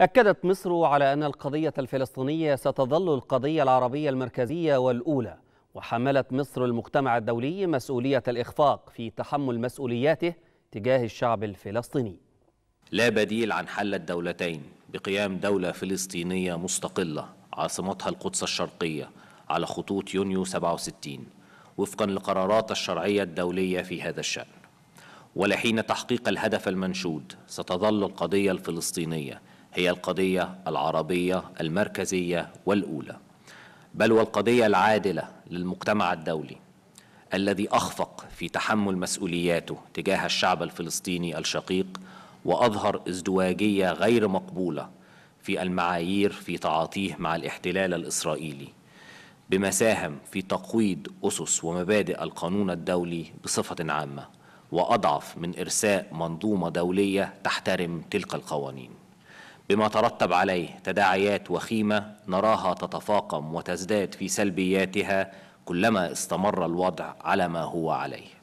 أكدت مصر على أن القضية الفلسطينية ستظل القضية العربية المركزية والأولى وحملت مصر المجتمع الدولي مسؤولية الإخفاق في تحمل مسؤولياته تجاه الشعب الفلسطيني لا بديل عن حل الدولتين بقيام دولة فلسطينية مستقلة عاصمتها القدس الشرقية على خطوط يونيو 67 وفقا لقرارات الشرعية الدولية في هذا الشأن ولحين تحقيق الهدف المنشود ستظل القضية الفلسطينية هي القضية العربية المركزية والأولى بل والقضية العادلة للمجتمع الدولي الذي أخفق في تحمل مسؤولياته تجاه الشعب الفلسطيني الشقيق وأظهر ازدواجية غير مقبولة في المعايير في تعاطيه مع الاحتلال الإسرائيلي بما ساهم في تقويض أسس ومبادئ القانون الدولي بصفة عامة وأضعف من إرساء منظومة دولية تحترم تلك القوانين بما ترتب عليه تداعيات وخيمه نراها تتفاقم وتزداد في سلبياتها كلما استمر الوضع على ما هو عليه